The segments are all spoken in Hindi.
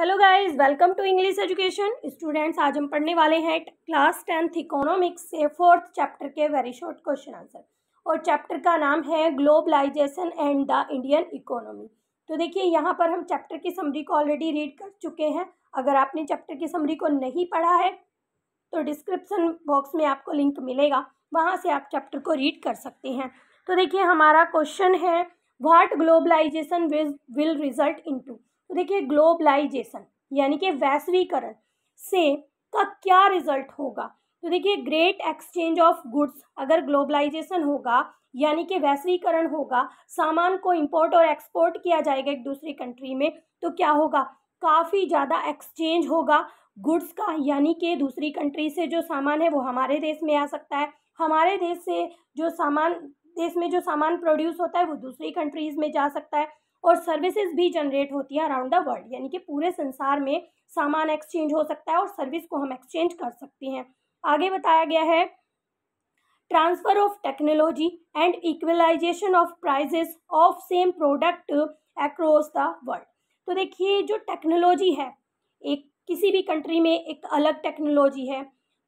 hello guys welcome to English education students आज हम पढ़ने वाले हैं क्लास टेंथ इकोनॉमिक्स से फोर्थ चैप्टर के वेरी शॉर्ट क्वेश्चन आंसर और चैप्टर का नाम है globalisation and the Indian economy तो देखिए यहाँ पर हम चैप्टर की समरी को ऑलरेडी रीड कर चुके हैं अगर आपने चैप्टर की समरी को नहीं पढ़ा है तो डिस्क्रिप्सन बॉक्स में आपको लिंक मिलेगा वहाँ से आप चैप्टर को रीड कर सकते हैं तो देखिए हमारा क्वेश्चन है what globalisation will result in to तो देखिए ग्लोबलाइजेशन यानी कि वैश्वीकरण से का क्या रिजल्ट होगा तो देखिए ग्रेट एक्सचेंज ऑफ गुड्स अगर ग्लोबलाइजेशन होगा यानी कि वैश्वीकरण होगा सामान को इंपोर्ट और एक्सपोर्ट किया जाएगा एक दूसरी कंट्री में तो क्या होगा काफ़ी ज़्यादा एक्सचेंज होगा गुड्स का यानी कि दूसरी कंट्री से जो सामान है वो हमारे देश में आ सकता है हमारे देश से जो सामान देश में जो सामान प्रोड्यूस होता है वो दूसरी कंट्रीज़ में जा सकता है और सर्विसेज भी जनरेट होती हैं अराउंड द वर्ल्ड यानी कि पूरे संसार में सामान एक्सचेंज हो सकता है और सर्विस को हम एक्सचेंज कर सकते हैं आगे बताया गया है transfer of technology and equalisation of prices of same product across the world तो देखिए जो टेक्नोलॉजी है एक किसी भी कंट्री में एक अलग टेक्नोलॉजी है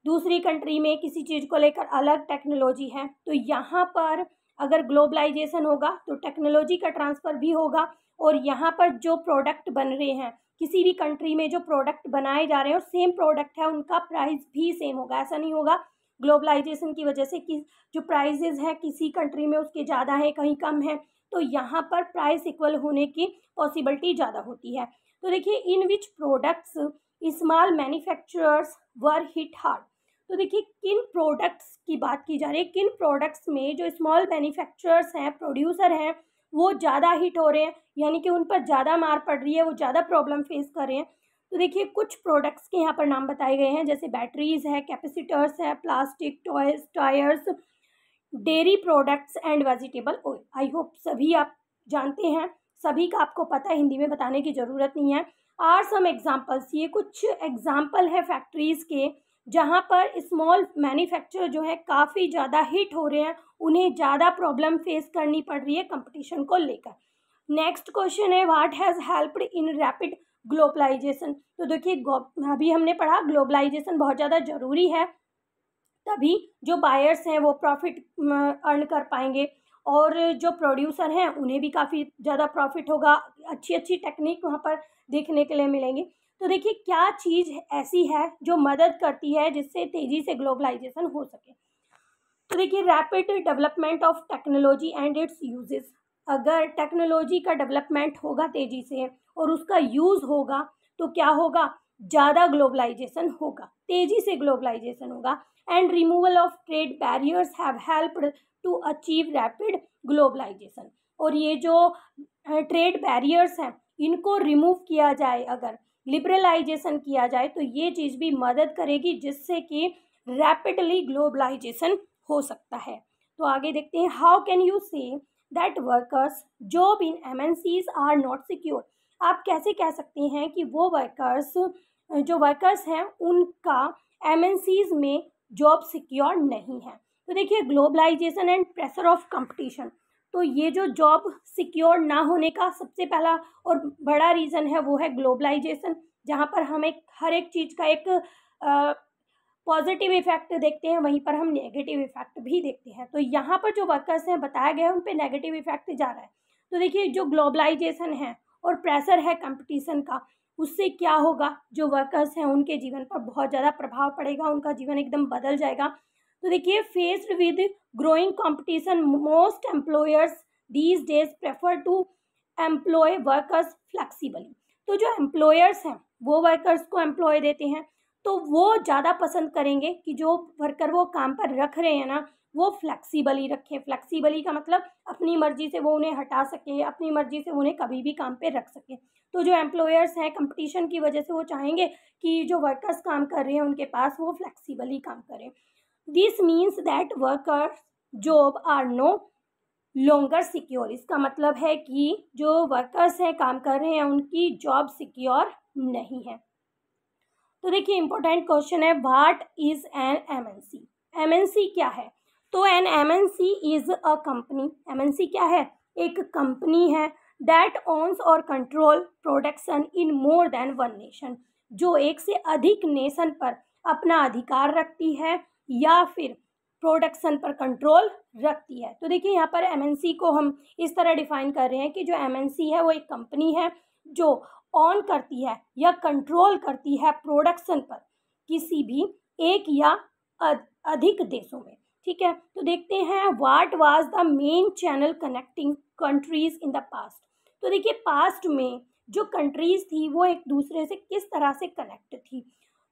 दूसरी कंट्री में किसी चीज़ को लेकर अलग टेक्नोलॉजी है तो यहाँ पर अगर ग्लोबलाइजेशन होगा तो टेक्नोलॉजी का ट्रांसफ़र भी होगा और यहाँ पर जो प्रोडक्ट बन रहे हैं किसी भी कंट्री में जो प्रोडक्ट बनाए जा रहे हैं और सेम प्रोडक्ट है उनका प्राइस भी सेम होगा ऐसा नहीं होगा ग्लोबलाइजेशन की वजह से कि जो प्राइजेज हैं किसी कंट्री में उसके ज़्यादा हैं कहीं कम हैं तो यहाँ पर प्राइस इक्वल होने की पॉसिबिलिटी ज़्यादा होती है तो देखिए in which products small manufacturers were hit hard तो देखिए किन प्रोडक्ट्स की बात की जा रही है किन प्रोडक्ट्स में जो स्मॉल मैन्युफैक्चरर्स हैं प्रोड्यूसर हैं वो ज़्यादा हिट हो रहे हैं यानी कि उन पर ज़्यादा मार पड़ रही है वो ज़्यादा प्रॉब्लम फेस कर रहे हैं तो देखिए कुछ प्रोडक्ट्स के यहाँ पर नाम बताए गए हैं जैसे बैटरीज है कैपेसिटर्स है plastic toys tyres dairy products and vegetable oil I hope सभी आप जानते हैं सभी का आपको पता है हिंदी में बताने की ज़रूरत नहीं है आर सम एग्ज़ाम्पल्स ये कुछ एग्ज़ाम्पल है फैक्ट्रीज़ के जहाँ पर स्मॉल मैन्युफैक्चर जो है काफ़ी ज़्यादा हिट हो रहे हैं उन्हें ज़्यादा प्रॉब्लम फेस करनी पड़ रही है कंपटीशन को लेकर नेक्स्ट क्वेश्चन है what has helped in rapid globalisation तो देखिए अभी हमने पढ़ा ग्लोबलाइजेशन बहुत ज़्यादा ज़रूरी है तभी जो बायर्स हैं वो प्रॉफिट अर्न कर पाएंगे और जो प्रोड्यूसर हैं उन्हें भी काफ़ी ज़्यादा प्रॉफिट होगा अच्छी अच्छी टेक्निक वहाँ पर देखने के लिए मिलेंगी तो देखिए क्या चीज़ ऐसी है जो मदद करती है जिससे तेज़ी से ग्लोबलाइजेशन हो सके तो देखिए rapid development of technology and its uses अगर टेक्नोलॉजी का डेवलपमेंट होगा तेज़ी से और उसका यूज़ होगा तो क्या होगा ज़्यादा ग्लोबलाइजेशन होगा तेज़ी से ग्लोबलाइजेशन होगा and removal of trade barriers have helped to achieve rapid globalisation और ये जो ट्रेड बैरियर्स हैं इनको रिमूव किया जाए अगर लिबरलाइजेशन किया जाए तो ये चीज़ भी मदद करेगी जिससे कि रैपिडली ग्लोबलाइजेशन हो सकता है तो आगे देखते हैं how can you say that workers job in M N Cs are not secure आप कैसे कह सकते हैं कि वो वर्कर्स जो वर्कर्स हैं उनका एम एन सीज में जॉब सिक्योर नहीं है तो देखिए globalisation and pressure of competition तो ये जो जॉब सिक्योर ना होने का सबसे पहला और बड़ा रीज़न है वो है ग्लोबलाइजेशन जहाँ पर हम एक हर एक चीज़ का एक पॉजिटिव इफेक्ट देखते हैं वहीं पर हम नेगेटिव इफेक्ट भी देखते हैं तो यहाँ पर जो वर्कर्स हैं बताया गया है उन पर नेगेटिव इफेक्ट जा रहा है तो देखिए जो ग्लोबलाइजेशन है और प्रेशर है कंपटीशन का उससे क्या होगा जो वर्कर्स हैं उनके जीवन पर बहुत ज़्यादा प्रभाव पड़ेगा उनका जीवन एकदम बदल जाएगा तो देखिए faced with growing competition most employers these days prefer to employ workers flexibly तो जो एम्प्लॉयर्स हैं वो वर्कर्स को एम्प्लॉय देते हैं तो वो ज़्यादा पसंद करेंगे कि जो वर्कर वो काम पर रख रहे हैं ना वो फ्लैक्सीबली रखें फ्लैक्सीबली का मतलब अपनी मर्ज़ी से वो उन्हें हटा सके अपनी मर्ज़ी से उन्हें कभी भी काम पर रख सके तो जो एम्प्लॉयर्स हैं कंपटीशन की वजह से वो चाहेंगे कि जो वर्कर्स काम कर रहे हैं उनके पास वो फ्लैक्सीबली काम करें this means that workers job are no longer secure इसका मतलब है कि जो वर्कर्स हैं काम कर रहे हैं उनकी जॉब सिक्योर नहीं है तो देखिए इंपॉर्टेंट क्वेश्चन है what is an M M N C N C क्या है तो N M N C is a company M N C क्या है एक कंपनी है that owns or control production in more than one nation जो एक से अधिक नेशन पर अपना अधिकार रखती है या फिर प्रोडक्शन पर कंट्रोल रखती है तो देखिए यहाँ पर एमएनसी को हम इस तरह डिफाइन कर रहे हैं कि जो एमएनसी है वो एक कंपनी है जो ऑन करती है या कंट्रोल करती है प्रोडक्शन पर किसी भी एक या अधिक देशों में ठीक है तो देखते हैं what was the main channel connecting countries in the past तो देखिए पास्ट में जो कंट्रीज़ थी वो एक दूसरे से किस तरह से कनेक्ट थी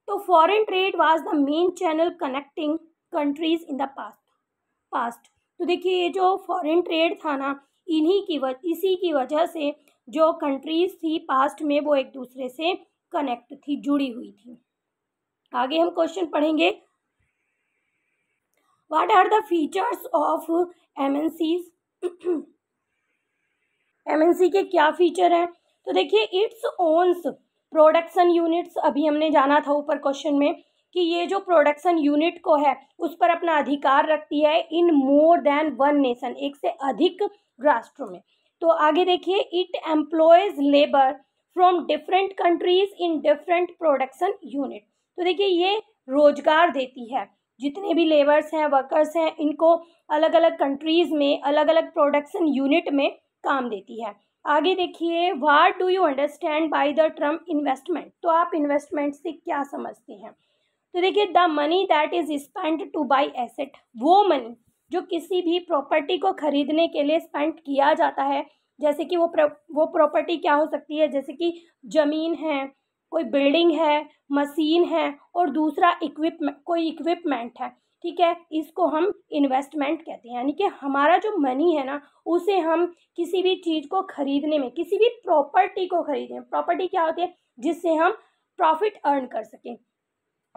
तो foreign trade was the main channel connecting countries in the past past तो देखिए ये जो फॉरेन ट्रेड था ना इन्हीं की वजह इसी की वजह से जो कंट्रीज थी पास्ट में वो एक दूसरे से कनेक्ट थी जुड़ी हुई थी आगे हम क्वेश्चन पढ़ेंगे what are the features of M N Cs M N C के क्या फीचर हैं तो देखिए इट्स ओन्स प्रोडक्शन यूनिट्स अभी हमने जाना था ऊपर क्वेश्चन में कि ये जो प्रोडक्शन यूनिट को है उस पर अपना अधिकार रखती है in more than one nation एक से अधिक राष्ट्रों में तो आगे देखिए it employs labour from different countries in different production unit तो देखिए ये रोजगार देती है जितने भी लेबर्स हैं वर्कर्स हैं इनको अलग अलग कंट्रीज़ में अलग अलग प्रोडक्शन यूनिट में काम देती है आगे देखिए what do you understand by the term investment तो आप इन्वेस्टमेंट से क्या समझते हैं तो देखिए the money that is spend to buy asset वो मनी जो किसी भी प्रॉपर्टी को खरीदने के लिए स्पेंड किया जाता है जैसे कि वो प्र, वो प्रॉपर्टी क्या हो सकती है जैसे कि ज़मीन है कोई बिल्डिंग है मशीन है और दूसरा इक्विपमेंट कोई इक्विपमेंट है ठीक है इसको हम इन्वेस्टमेंट कहते हैं यानी कि हमारा जो मनी है ना उसे हम किसी भी चीज़ को ख़रीदने में किसी भी प्रॉपर्टी को ख़रीदें प्रॉपर्टी क्या होती है जिससे हम प्रॉफिट अर्न कर सकें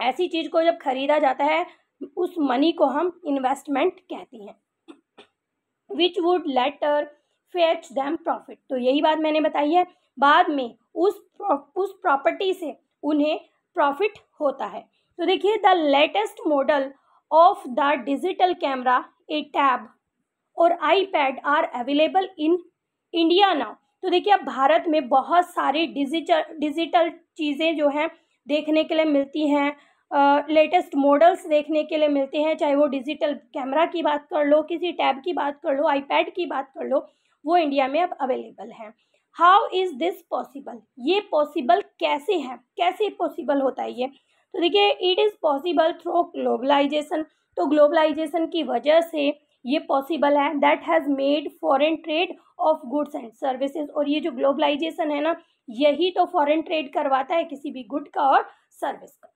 ऐसी चीज़ को जब खरीदा जाता है उस मनी को हम इन्वेस्टमेंट कहते हैं which would later fetch them profit तो यही बात मैंने बताई है बाद में उस उस प्रॉपर्टी से उन्हें प्रॉफिट होता है तो देखिए the latest model of the digital camera a tab or pad are available in India now तो देखिए अब भारत में बहुत सारी डिजिटल डिजिटल चीज़ें जो हैं देखने के लिए मिलती हैं लेटेस्ट मॉडल्स देखने के लिए मिलते हैं चाहे वो डिजिटल कैमरा की बात कर लो किसी टैब की बात कर लो आईपैड की बात कर लो वो इंडिया में अब अवेलेबल हैं हाउ इज़ दिस पॉसिबल ये पॉसिबल कैसे है कैसे पॉसिबल होता है ये तो देखिए it is possible through globalisation तो ग्लोबलाइजेशन की वजह से ये पॉसिबल है that has made foreign trade of goods and services और ये जो ग्लोबलाइजेशन है ना यही तो फॉरेन ट्रेड करवाता है किसी भी गुड का और सर्विस का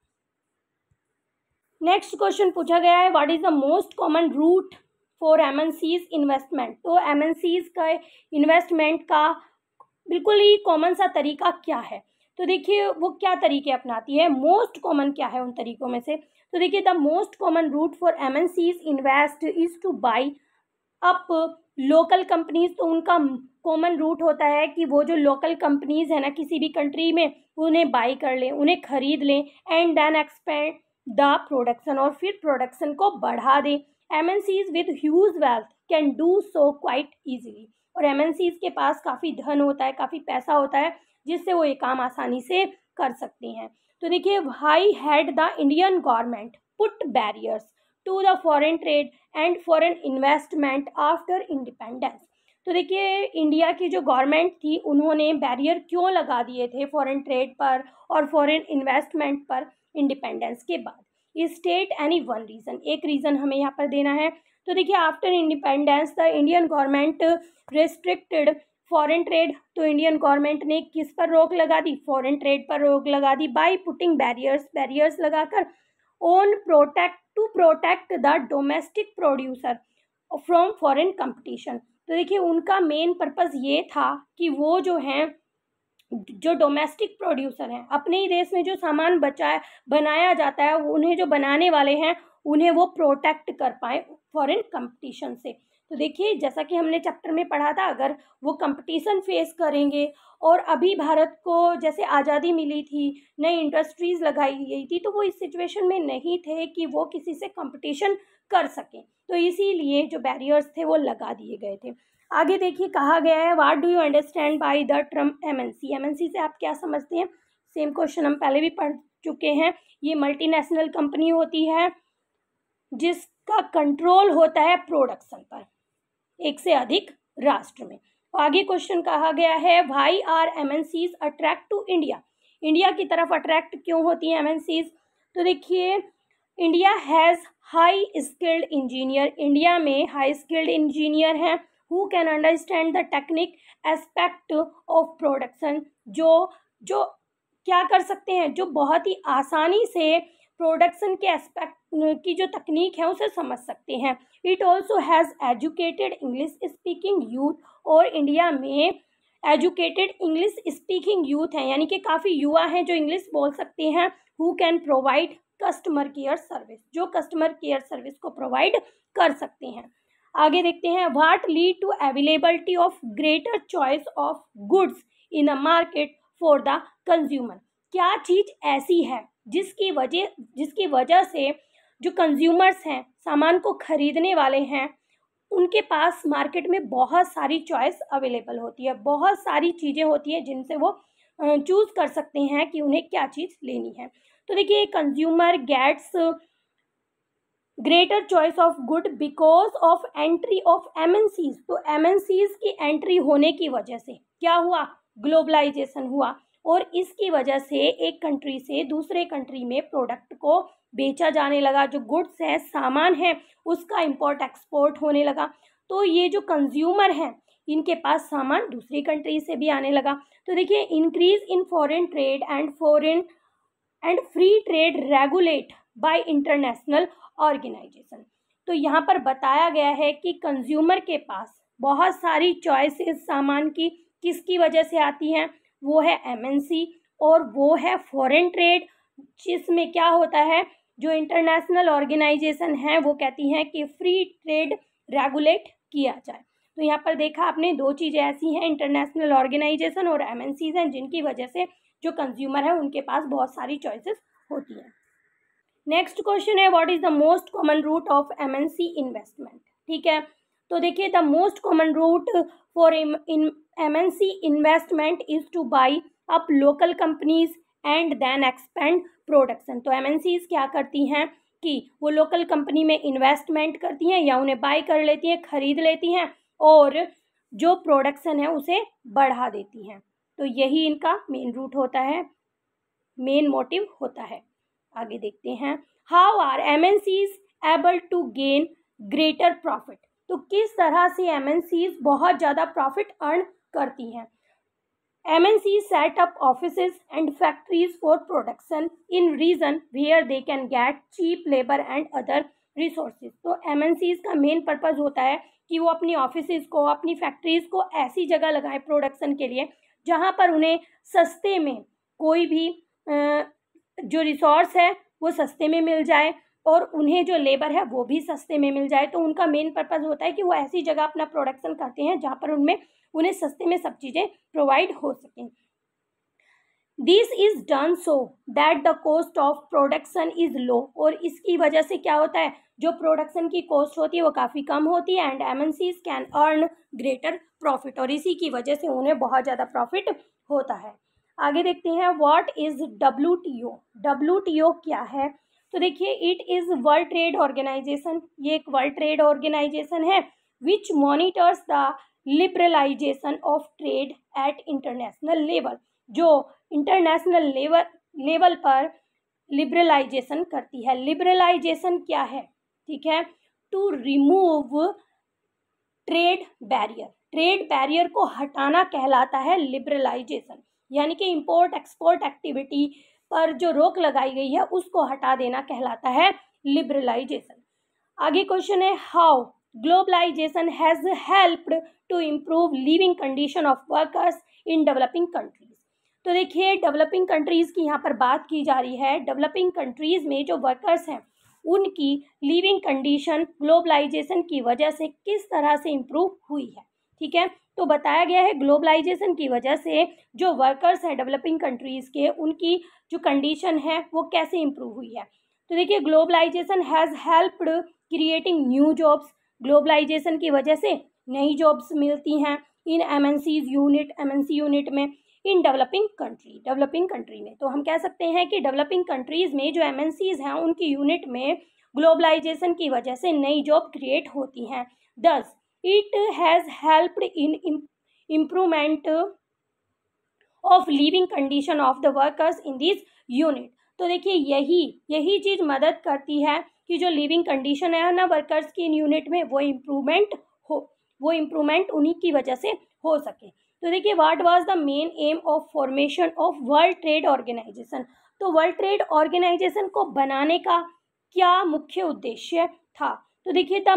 नेक्स्ट क्वेश्चन पूछा गया है what is the most common route for M N Cs investment तो एम एन सीज का इन्वेस्टमेंट का बिल्कुल ही कॉमन सा तरीका क्या है तो देखिए वो क्या तरीके अपनाती है मोस्ट कॉमन क्या है उन तरीकों में से तो देखिए the most common route for M N Cs invest is to buy up local companies तो उनका कॉमन रूट होता है कि वो जो लोकल कंपनीज़ है ना किसी भी कंट्री में उन्हें बाई कर लें उन्हें ख़रीद लें and then expand the production और फिर प्रोडक्शन को बढ़ा दें M N Cs with huge wealth can do so quite easily और एम एन सीज के पास काफ़ी धन होता है काफ़ी पैसा होता है जिससे वो ये काम आसानी से कर सकती हैं तो देखिए why had the Indian government put barriers to the foreign trade and foreign investment after independence तो देखिए इंडिया की जो गवर्नमेंट थी उन्होंने बैरियर क्यों लगा दिए थे फॉरेन ट्रेड पर और फॉरेन इन्वेस्टमेंट पर इंडिपेंडेंस के बाद इस स्टेट एनी वन रीज़न एक रीज़न हमें यहाँ पर देना है तो देखिए after independence the Indian government restricted foreign trade तो इंडियन गवर्नमेंट ने किस पर रोक लगा दी फॉरेन ट्रेड पर रोक लगा दी बाय पुटिंग बैरियर्स बैरियर्स लगाकर on protect to protect the domestic producer from foreign competition तो देखिए उनका मेन पर्पस ये था कि वो जो हैं जो डोमेस्टिक प्रोड्यूसर हैं अपने ही देश में जो सामान बचाया बनाया जाता है उन्हें जो बनाने वाले हैं उन्हें वो प्रोटेक्ट कर पाए फॉरेन कंपटीशन से तो देखिए जैसा कि हमने चैप्टर में पढ़ा था अगर वो कंपटीशन फेस करेंगे और अभी भारत को जैसे आज़ादी मिली थी नई इंडस्ट्रीज़ लगाई गई थी तो वो इस सिचुएशन में नहीं थे कि वो किसी से कंपटीशन कर सकें तो इसीलिए जो बैरियर्स थे वो लगा दिए गए थे आगे देखिए कहा गया है what do you understand by the term M N C C M N से आप क्या समझते हैं सेम क्वेश्चन हम पहले भी पढ़ चुके हैं ये मल्टीनेशनल कंपनी होती है जिसका कंट्रोल होता है प्रोडक्शन पर एक से अधिक राष्ट्र में आगे क्वेश्चन कहा गया है why are M N Cs attract to India India की तरफ अट्रैक्ट क्यों होती है एम एन सीज तो देखिए India has high skilled engineer India में हाई स्किल्ड इंजीनियर हैं who can understand the technique aspect of production जो जो क्या कर सकते हैं जो बहुत ही आसानी से प्रोडक्शन के एस्पेक्ट की जो तकनीक है उसे समझ सकते हैं it also has educated English speaking youth और इंडिया में एजुकेटेड इंग्लिश स्पीकिंग यूथ हैं यानी कि काफ़ी युवा हैं जो इंग्लिश बोल सकते हैं who can provide customer care service जो कस्टमर केयर सर्विस को प्रोवाइड कर सकते हैं आगे देखते हैं what lead to availability of greater choice of goods in a market for the consumer क्या चीज़ ऐसी है जिसकी वजह जिसकी वजह से जो कंज्यूमर्स हैं सामान को ख़रीदने वाले हैं उनके पास मार्केट में बहुत सारी चॉइस अवेलेबल होती है बहुत सारी चीज़ें होती हैं जिनसे वो चूज़ कर सकते हैं कि उन्हें क्या चीज़ लेनी है तो देखिए consumer gets greater choice of good because of entry of M तो एम की एंट्री होने की वजह से क्या हुआ ग्लोबलाइजेशन हुआ और इसकी वजह से एक कंट्री से दूसरे कंट्री में प्रोडक्ट को बेचा जाने लगा जो गुड्स हैं सामान है उसका इम्पोर्ट एक्सपोर्ट होने लगा तो ये जो कंज्यूमर हैं इनके पास सामान दूसरी कंट्री से भी आने लगा तो देखिए increase in foreign trade and foreign and free trade regulate by international organisation तो यहाँ पर बताया गया है कि कंज्यूमर के पास बहुत सारी चॉइसेस सामान की किसकी वजह से आती हैं वो है एमएनसी और वो है फॉरेन ट्रेड जिसमें क्या होता है जो इंटरनेशनल ऑर्गेनाइजेशन है वो कहती हैं कि फ्री ट्रेड रेगुलेट किया जाए तो यहाँ पर देखा आपने दो चीज़ें ऐसी हैं इंटरनेशनल ऑर्गेनाइजेशन और एम हैं जिनकी वजह से जो कंज्यूमर है उनके पास बहुत सारी चॉइसेस होती हैं नेक्स्ट क्वेश्चन है what is the most common route of MNC investment ठीक है तो देखिए the most common route for M N C investment is to buy up local companies and then expand production तो सीज़ क्या करती हैं कि वो लोकल कंपनी में इन्वेस्टमेंट करती हैं या उन्हें बाई कर लेती हैं खरीद लेती हैं और जो प्रोडक्शन है उसे बढ़ा देती हैं तो यही इनका मेन रूट होता है मेन मोटिव होता है आगे देखते हैं how are M N Cs able to gain greater profit तो किस तरह से एम बहुत ज़्यादा प्रॉफिट अर्न करती हैं M N C set up office and factories for production in region where they can get cheap labour and other resources तो एम एन सीज का मेन पर्पज़ होता है कि वो अपनी ऑफिस को अपनी फैक्ट्रीज़ को ऐसी जगह लगाए प्रोडक्शन के लिए जहाँ पर उन्हें सस्ते में कोई भी जो रिसोर्स है वो सस्ते में मिल जाए और उन्हें जो लेबर है वो भी सस्ते में मिल जाए तो उनका मेन पर्पज़ होता है कि वो ऐसी जगह अपना प्रोडक्शन करते हैं जहाँ पर उनमें उन्हें सस्ते में सब चीज़ें प्रोवाइड हो सकें this is done so that the cost of production is low और इसकी वजह से क्या होता है जो प्रोडक्शन की कॉस्ट होती है वो काफ़ी कम होती है and M N Cs can earn greater profit और इसी की वजह से उन्हें बहुत ज़्यादा प्रॉफिट होता है आगे देखते हैं what is W T O W T O क्या है तो देखिए it is World Trade Organization ये एक वर्ल्ड ट्रेड ऑर्गेनाइजेशन है which monitors the liberalisation of trade at international level जो इंटरनेशनल लेवल लेवल पर लिबरलाइजेशन करती है लिबरलाइजेशन क्या है ठीक है to remove trade barrier trade barrier को हटाना कहलाता है लिबरलाइजेशन यानी कि इम्पोर्ट एक्सपोर्ट एक्टिविटी पर जो रोक लगाई गई है उसको हटा देना कहलाता है लिबरलाइजेशन आगे क्वेश्चन है how globalisation has helped to improve living condition of workers in developing countries तो देखिए डेवलपिंग कंट्रीज़ की यहाँ पर बात की जा रही है डेवलपिंग कंट्रीज़ में जो वर्कर्स हैं उनकी लिविंग कंडीशन ग्लोबलाइजेशन की वजह से किस तरह से इम्प्रूव हुई है ठीक है तो बताया गया है ग्लोबलाइजेशन की वजह से जो वर्कर्स हैं डेवलपिंग कंट्रीज़ के उनकी जो कंडीशन है वो कैसे इम्प्रूव हुई है तो देखिए globalisation has helped creating new jobs globalisation की वजह से नई जॉब्स मिलती हैं in M unit M unit में in developing country developing country में तो हम कह सकते हैं कि डेवलपिंग कंट्रीज़ में जो एम हैं उनकी यूनिट में ग्लोबलाइजेशन की वजह से नई जॉब क्रिएट होती हैं दस it has helped in improvement of living condition of the workers in this unit तो देखिए यही यही चीज़ मदद करती है कि जो लिविंग कंडीशन है ना वर्कर्स की इन यूनिट में वो इम्प्रूवमेंट हो वो इम्प्रूवमेंट उन्हीं की वजह से हो सके तो देखिए what was the main aim of formation of World Trade Organization तो वर्ल्ड ट्रेड ऑर्गेनाइजेशन को बनाने का क्या मुख्य उद्देश्य था तो देखिए the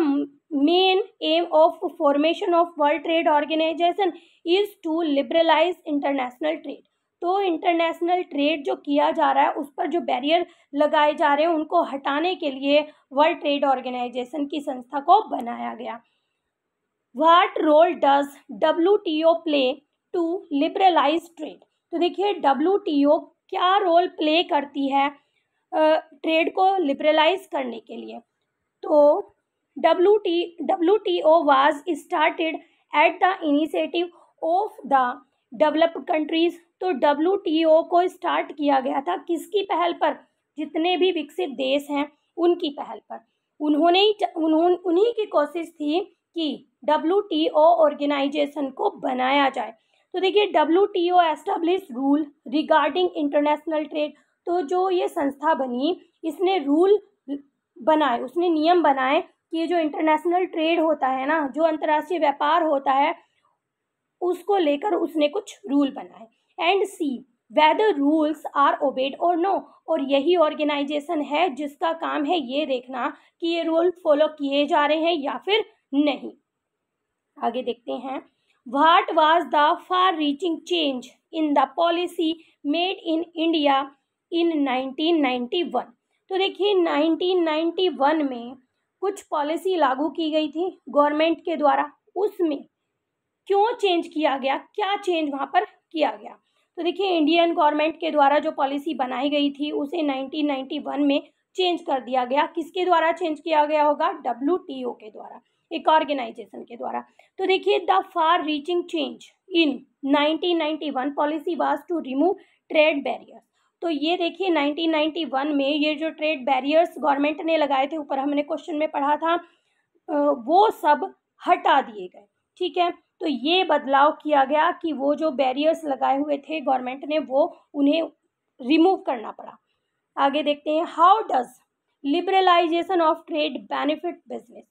main aim of formation of World Trade Organization is to liberalise international trade तो इंटरनेशनल ट्रेड जो किया जा रहा है उस पर जो बैरियर लगाए जा रहे हैं उनको हटाने के लिए वर्ल्ड ट्रेड ऑर्गेनाइजेशन की संस्था को बनाया गया what role does W T O play to liberalise trade तो देखिए डब्ल्यू टी ओ क्या रोल प्ले करती है ट्रेड को लिबरलाइज करने के लिए तो T O was started at the initiative of the develop countries तो ओ को स्टार्ट किया गया था किसकी पहल पर जितने भी विकसित देश हैं उनकी पहल पर उन्होंने उन्होंने उन्हीं की कोशिश थी कि WTO ऑर्गेनाइजेशन को बनाया जाए तो देखिए W T O establish rule regarding international trade तो जो ये संस्था बनी इसने रूल बनाए उसने नियम बनाए कि जो इंटरनेशनल ट्रेड होता है ना जो अंतर्राष्ट्रीय व्यापार होता है उसको लेकर उसने कुछ रूल बनाए and see whether rules are obeyed or not और यही ऑर्गेनाइजेशन है जिसका काम है ये देखना कि ये रूल फॉलो किए जा रहे हैं या फिर नहीं आगे देखते हैं what was the far reaching change in the policy made in India in 1991 तो देखिए 1991 में कुछ पॉलिसी लागू की गई थी गवर्नमेंट के द्वारा उसमें क्यों चेंज किया गया क्या चेंज वहाँ पर किया गया तो देखिए इंडियन गवर्नमेंट के द्वारा जो पॉलिसी बनाई गई थी उसे 1991 में चेंज कर दिया गया किसके द्वारा चेंज किया गया होगा डब्ल्यू के द्वारा एक ऑर्गेनाइजेशन के द्वारा तो देखिए the far reaching change in 1991 policy was to remove trade barrier तो ये देखिए 1991 में ये जो ट्रेड बैरियर्स गवर्नमेंट ने लगाए थे ऊपर हमने क्वेश्चन में पढ़ा था वो सब हटा दिए गए ठीक है तो ये बदलाव किया गया कि वो जो बैरियर्स लगाए हुए थे गवर्नमेंट ने वो उन्हें रिमूव करना पड़ा आगे देखते हैं how does liberalisation of trade benefit business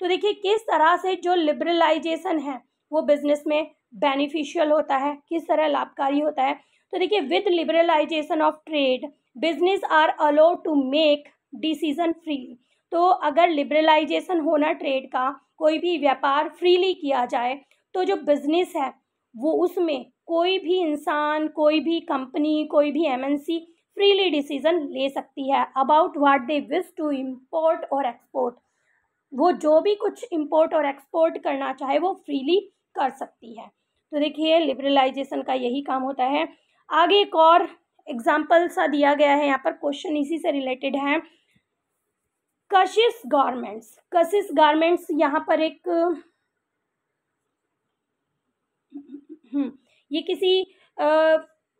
तो देखिए किस तरह से जो लिबरलाइजेशन है वो बिजनेस में बेनिफिशियल होता है किस तरह लाभकारी होता है तो देखिए with liberalisation of trade business are allowed to make decision free तो अगर लिबरलाइजेशन होना ट्रेड का कोई भी व्यापार फ्रीली किया जाए तो जो बिज़नेस है वो उसमें कोई भी इंसान कोई भी कंपनी कोई भी एमएनसी फ्रीली डिसीजन ले सकती है about what they wish to import और एक्सपोर्ट वो जो भी कुछ इम्पोर्ट और एक्सपोर्ट करना चाहे वो फ्रीली कर सकती है तो देखिए लिबरलाइजेशन का यही काम होता है आगे एक और एग्जाम्पल सा दिया गया है यहाँ पर क्वेश्चन इसी से रिलेटेड है कशिश गारमेंट्स कशिश गारमेंट्स यहाँ पर एक हम्म, ये किसी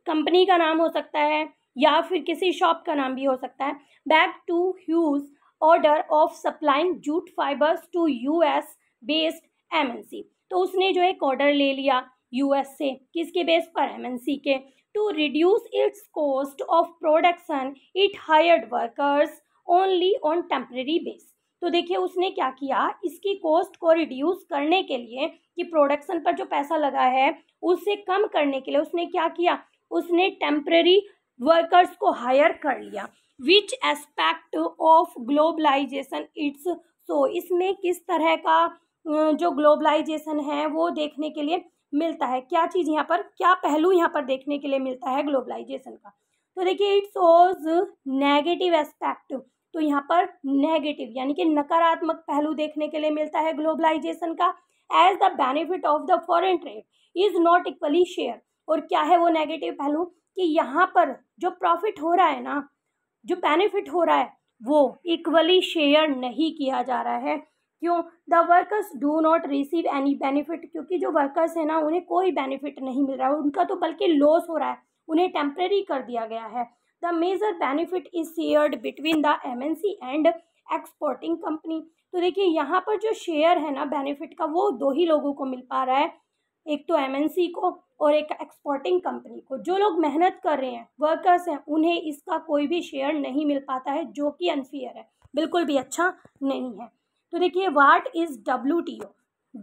कंपनी का नाम हो सकता है या फिर किसी शॉप का नाम भी हो सकता है back to huge order of supplying jute fibres to US based MNC तो उसने जो एक ऑर्डर ले लिया यूएसए किसके बेस पर seek to reduce its cost of production it hired workers only on temporary base तो देखिए उसने क्या किया इसकी कॉस्ट को रिड्यूस करने के लिए कि प्रोडक्शन पर जो पैसा लगा है उससे कम करने के लिए उसने क्या किया उसने टेम्प्रेरी वर्कर्स को हायर कर लिया which aspect of globalisation it's so इसमें किस तरह का जो ग्लोबलाइजेशन है वो देखने के लिए मिलता है क्या चीज़ यहाँ पर क्या पहलू यहाँ पर देखने के लिए मिलता है ग्लोबलाइजेशन का तो देखिए इट शोज नेगेटिव एस्पेक्ट तो यहाँ पर नेगेटिव यानी कि नकारात्मक पहलू देखने के लिए मिलता है ग्लोबलाइजेशन का as the benefit of the foreign trade is not equally share और क्या है वो नेगेटिव पहलू कि यहाँ पर जो प्रॉफिट हो रहा है ना जो बेनिफिट हो रहा है वो इक्वली शेयर नहीं किया जा रहा है क्यों the workers do not receive any benefit क्योंकि जो वर्कर्स हैं ना उन्हें कोई बेनिफिट नहीं मिल रहा है उनका तो बल्कि लॉस हो रहा है उन्हें टेम्प्रेरी कर दिया गया है the major benefit is share between the M and exporting company तो देखिए यहाँ पर जो शेयर है ना बेनिफिट का वो दो ही लोगों को मिल पा रहा है एक तो एम को और एक एक्सपोर्टिंग कंपनी को जो लोग मेहनत कर रहे हैं वर्कर्स हैं उन्हें इसका कोई भी शेयर नहीं मिल पाता है जो कि अनफेयर है बिल्कुल भी अच्छा नहीं है तो देखिए what is W T O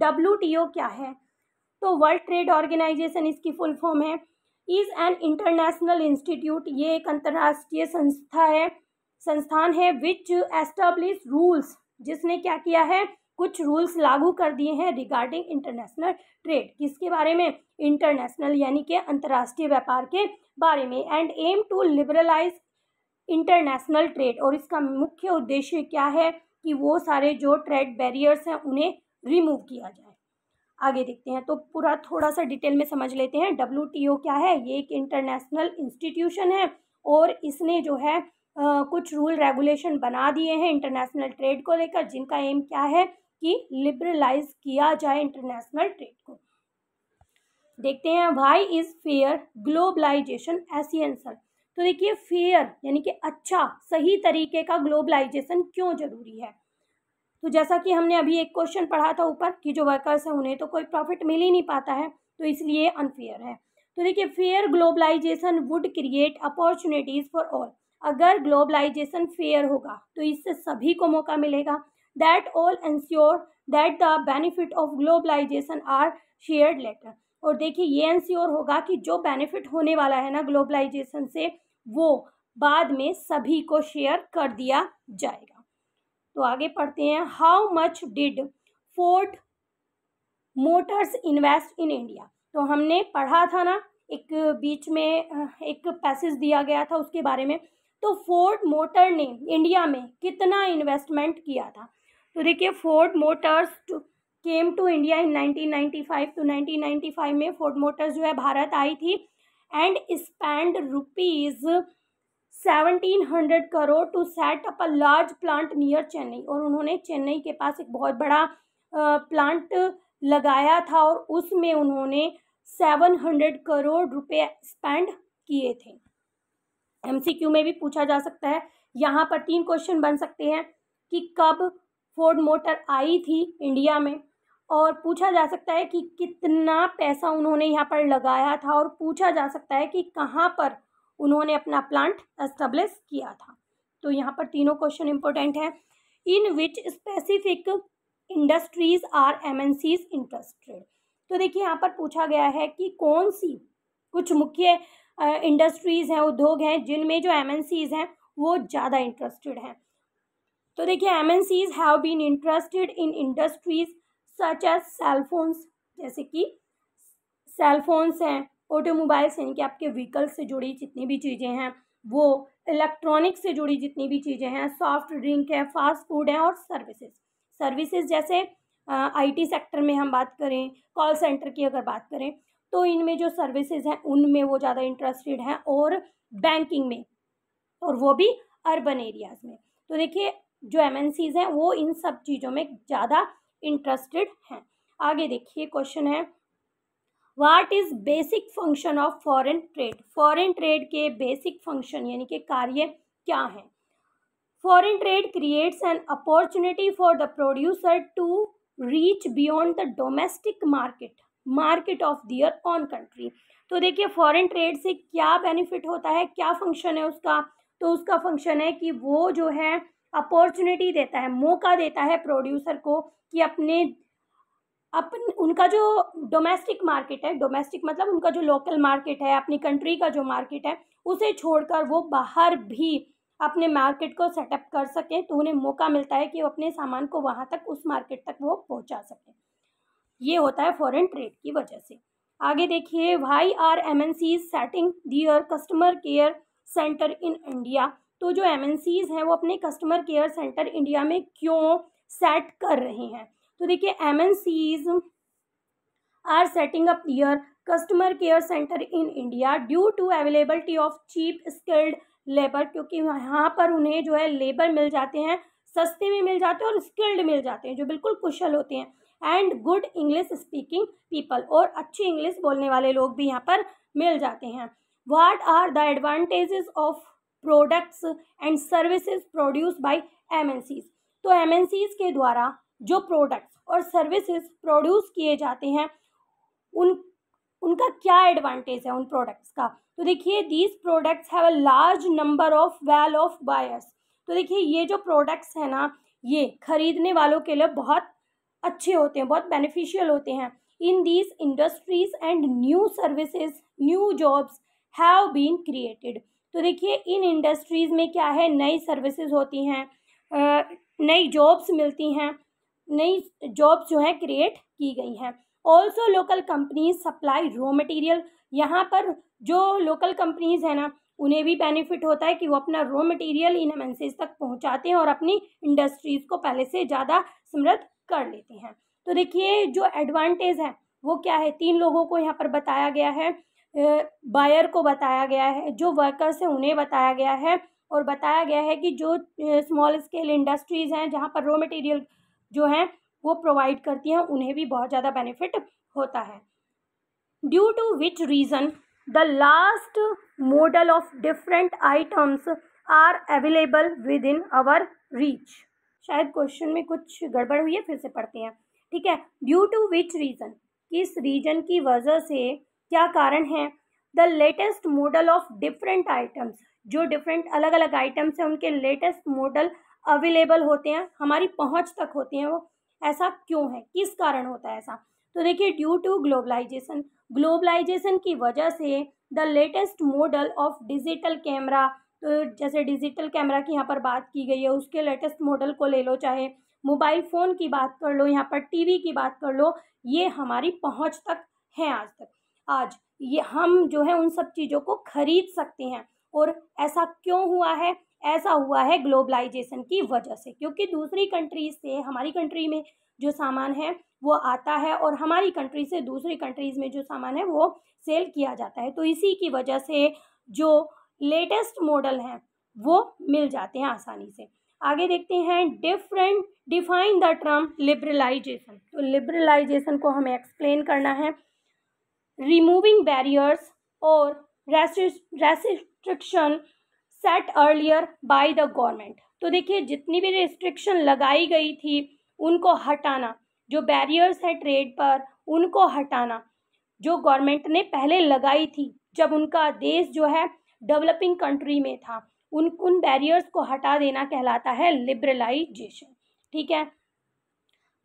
W T O क्या है तो वर्ल्ड ट्रेड ऑर्गेनाइजेशन इसकी फुल फॉर्म है इज़ एन इंटरनेशनल इंस्टीट्यूट ये एक अंतर्राष्ट्रीय संस्था है संस्थान है विच एस्टाब्लिश रूल्स जिसने क्या किया है कुछ रूल्स लागू कर दिए हैं रिगार्डिंग इंटरनेशनल ट्रेड किसके बारे में इंटरनेशनल यानी कि अंतर्राष्ट्रीय व्यापार के बारे में and aim to liberalise international trade और इसका मुख्य उद्देश्य क्या है कि वो सारे जो ट्रेड बैरियर्स हैं उन्हें रिमूव किया जाए आगे देखते हैं तो पूरा थोड़ा सा डिटेल में समझ लेते हैं डब्ल्यू क्या है ये एक इंटरनेशनल इंस्टीट्यूशन है और इसने जो है आ, कुछ रूल रेगुलेशन बना दिए हैं इंटरनेशनल ट्रेड को लेकर जिनका एम क्या है कि लिबरलाइज किया जाए इंटरनेशनल ट्रेड को देखते हैं वाई इज़ फेयर ग्लोबलाइजेशन एसियंसर तो देखिए फेयर यानी कि अच्छा सही तरीके का ग्लोबलाइजेशन क्यों ज़रूरी है तो जैसा कि हमने अभी एक क्वेश्चन पढ़ा था ऊपर कि जो वर्कर्स हैं उन्हें तो कोई प्रॉफिट मिल ही नहीं पाता है तो इसलिए अनफेयर है तो देखिए fair globalisation would create opportunities for all अगर ग्लोबलाइजेशन फेयर होगा तो इससे सभी को मौका मिलेगा that all ensure that the benefit of globalisation are share later और देखिए ये एंश्योर होगा कि जो बेनिफिट होने वाला है ना ग्लोबलाइजेशन से वो बाद में सभी को शेयर कर दिया जाएगा तो आगे पढ़ते हैं how much did Ford Motors invest in India तो हमने पढ़ा था ना एक बीच में एक पैसेज दिया गया था उसके बारे में तो फोर्ड मोटर ने इंडिया में कितना इन्वेस्टमेंट किया था तो देखिए Ford Motors came to India in 1995 तो 1995 में फोर्ड मोटर्स जो है भारत आई थी and spend rupees seventeen hundred crore to set up a large plant near Chennai और उन्होंने चेन्नई के पास एक बहुत बड़ा प्लांट लगाया था और उसमें उन्होंने सेवन हंड्रेड करोड़ रुपए स्पेंड किए थे एमसीक्यू में भी पूछा जा सकता है यहाँ पर तीन क्वेश्चन बन सकते हैं कि कब फोर्ड मोटर आई थी इंडिया में और पूछा जा सकता है कि कितना पैसा उन्होंने यहाँ पर लगाया था और पूछा जा सकता है कि कहाँ पर उन्होंने अपना प्लांट एस्टेब्लिश किया था तो यहाँ पर तीनों क्वेश्चन इंपॉर्टेंट हैं in which specific industries are M interested तो देखिए यहाँ पर पूछा गया है कि कौन सी कुछ मुख्य इंडस्ट्रीज़ हैं उद्योग हैं जिनमें जो एम हैं वो ज़्यादा इंटरेस्टेड हैं तो देखिए M have been interested in industries such as cellphones जैसे कि सेलफोन्स हैं ऑटोमोबाइल्स यानी कि आपके व्हीकल से जुड़ी जितनी भी चीज़ें हैं वो इलेक्ट्रॉनिक्स से जुड़ी जितनी भी चीज़ें हैं सॉफ्ट ड्रिंक है फास्ट फूड है और सर्विसेज सर्विसेज जैसे आईटी सेक्टर में हम बात करें कॉल सेंटर की अगर बात करें तो इनमें जो सर्विसेज हैं उनमें वो ज़्यादा इंटरेस्टेड हैं और बैंकिंग में और वो भी अर्बन एरियाज़ में तो देखिए जो एम हैं वो इन सब चीज़ों में ज़्यादा इंटरेस्टेड हैं आगे देखिए क्वेश्चन है what is basic function of foreign trade foreign trade के बेसिक फंक्शन यानी कि कार्य क्या हैं foreign trade creates an opportunity for the producer to reach beyond the domestic market market of their own country तो देखिए फॉरेन ट्रेड से क्या बेनिफिट होता है क्या फंक्शन है उसका तो उसका फंक्शन है कि वो जो है अपॉर्चुनिटी देता है मौका देता है प्रोड्यूसर को कि अपने अपन उनका जो डोमेस्टिक मार्केट है डोमेस्टिक मतलब उनका जो लोकल मार्केट है अपनी कंट्री का जो मार्केट है उसे छोड़कर वो बाहर भी अपने मार्केट को सेटअप कर सकें तो उन्हें मौका मिलता है कि वो अपने सामान को वहाँ तक उस मार्केट तक वो पहुँचा सकें ये होता है फॉरेन ट्रेड की वजह से आगे देखिए why are M N Cs setting their customer care centre in India तो जो एम एन सीज हैं वो अपने कस्टमर केयर सेंटर इंडिया में क्यों सेट कर रहे हैं तो देखिए M N Cs are setting up their customer care centre in India due to availability of cheap skilled labour क्योंकि यहाँ पर उन्हें जो है लेबर मिल जाते हैं सस्ते में मिल जाते हैं और स्किल्ड मिल जाते हैं जो बिल्कुल कुशल होते हैं and good English speaking people और अच्छी इंग्लिश बोलने वाले लोग भी यहाँ पर मिल जाते हैं what are the advantages of products and services produce by M N Cs तो एम के द्वारा जो प्रोडक्ट्स और सर्विसेज प्रोड्यूस किए जाते हैं उन उनका क्या एडवांटेज है उन प्रोडक्ट्स का तो देखिए these products have a large number of well off buyers तो देखिए ये जो प्रोडक्ट्स हैं ना ये खरीदने वालों के लिए बहुत अच्छे होते हैं बहुत बेनिफिशियल होते हैं in these industries and new services new jobs have been created तो देखिए इन इंडस्ट्रीज़ में क्या है नई सर्विसेज होती हैं नई जॉब्स मिलती हैं नई जॉब्स जो हैं क्रिएट की गई हैं also local companies supply raw material यहाँ पर जो लोकल कंपनीज़ हैं ना उन्हें भी बेनिफिट होता है कि वो अपना रॉ मटेरियल इन एमएनसीज तक पहुँचाते हैं और अपनी इंडस्ट्रीज़ को पहले से ज़्यादा समृद्ध कर लेते हैं तो देखिए जो एडवांटेज है वो क्या है तीन लोगों को यहाँ पर बताया गया है बायर को बताया गया है जो वर्कर्स हैं उन्हें बताया गया है और बताया गया है कि जो स्मॉल स्केल इंडस्ट्रीज़ हैं जहाँ पर रॉ मटेरियल जो हैं वो प्रोवाइड करती हैं उन्हें भी बहुत ज़्यादा बेनिफिट होता है due to which reason the last model of different items are available within our reach शायद क्वेश्चन में कुछ गड़बड़ हुई है फिर से पढ़ते हैं ठीक है ड्यू टू विच रीज़न किस रीजन की वजह से क्या कारण है the latest model of different items जो डिफरेंट अलग अलग आइटम्स हैं उनके लेटेस्ट मॉडल अवेलेबल होते हैं हमारी पहुंच तक होते हैं वो ऐसा क्यों है किस कारण होता है ऐसा तो देखिए ड्यू टू ग्लोबलाइजेशन ग्लोबलाइजेशन की वजह से the latest model of digital camera तो जैसे डिजिटल कैमरा की यहाँ पर बात की गई है उसके लेटेस्ट मॉडल को ले लो चाहे मोबाइल फ़ोन की बात कर लो यहाँ पर टीवी की बात कर लो ये हमारी पहुँच तक हैं आज तक आज ये हम जो है उन सब चीज़ों को खरीद सकते हैं और ऐसा क्यों हुआ है ऐसा हुआ है ग्लोबलाइजेशन की वजह से क्योंकि दूसरी कंट्रीज से हमारी कंट्री में जो सामान है वो आता है और हमारी कंट्री से दूसरी कंट्रीज़ में जो सामान है वो सेल किया जाता है तो इसी की वजह से जो लेटेस्ट मॉडल हैं वो मिल जाते हैं आसानी से आगे देखते हैं different define the term liberalisation तो लिबरलाइजेशन को हमें एक्सप्लेन करना है रिमूविंग बैरियर्स और resist restriction set earlier by the government तो देखिए जितनी भी रिस्ट्रिक्शन लगाई गई थी उनको हटाना जो बैरियर्स है ट्रेड पर उनको हटाना जो गवर्नमेंट ने पहले लगाई थी जब उनका देश जो है डेवलपिंग कंट्री में था उन उन बैरियर्स को हटा देना कहलाता है लिबरलाइजेशन ठीक है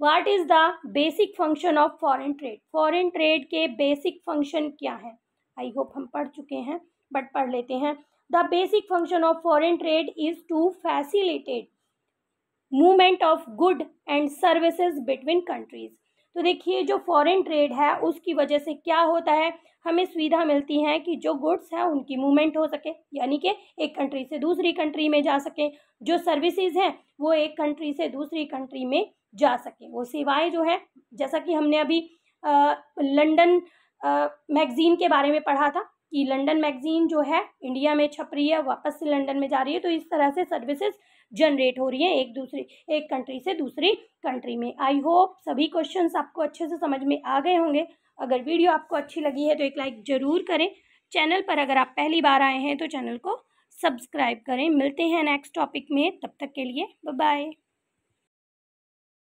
what is the basic function of foreign trade foreign trade के बेसिक फंक्शन क्या है आई होप हम पढ़ चुके हैं बट पढ़ लेते हैं the basic function of foreign trade is to facilitated movement of good and services between countries तो देखिए जो फ़ॉरन ट्रेड है उसकी वजह से क्या होता है हमें सुविधा मिलती है कि जो गुड्स हैं उनकी मूवमेंट हो सके यानी कि एक कंट्री से दूसरी कंट्री में जा सकें जो सर्विसेज हैं वो एक कंट्री से दूसरी कंट्री में जा सकें वो सेवाएं जो हैं जैसा कि हमने अभी लंदन मैगज़ीन के बारे में पढ़ा था कि लंदन मैगजीन जो है इंडिया में छप रही है वापस से लंदन में जा रही है तो इस तरह से सर्विसेज जनरेट हो रही हैं एक दूसरी एक कंट्री से दूसरी कंट्री में आई होप सभी क्वेश्चंस आपको अच्छे से समझ में आ गए होंगे अगर वीडियो आपको अच्छी लगी है तो एक लाइक ज़रूर करें चैनल पर अगर आप पहली बार आए हैं तो चैनल को सब्सक्राइब करें मिलते हैं नेक्स्ट टॉपिक में तब तक के लिए बाय